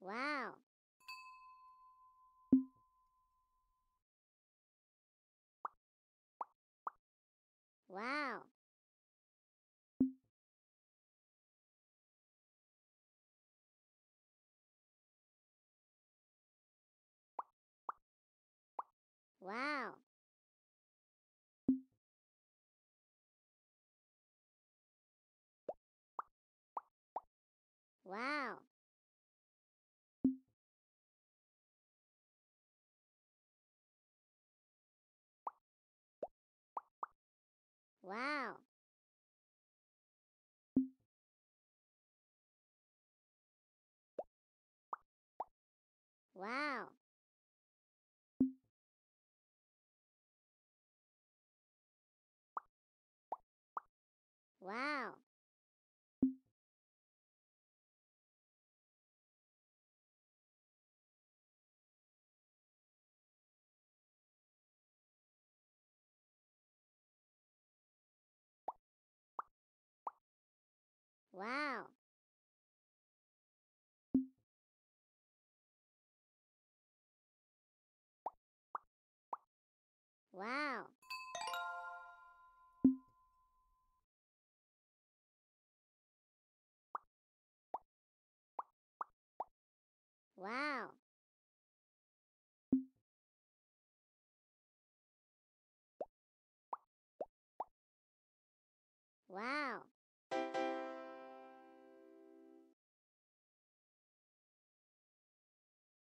Wow. Wow. Wow. Wow. Wow. Wow. Wow. Wow Wow Wow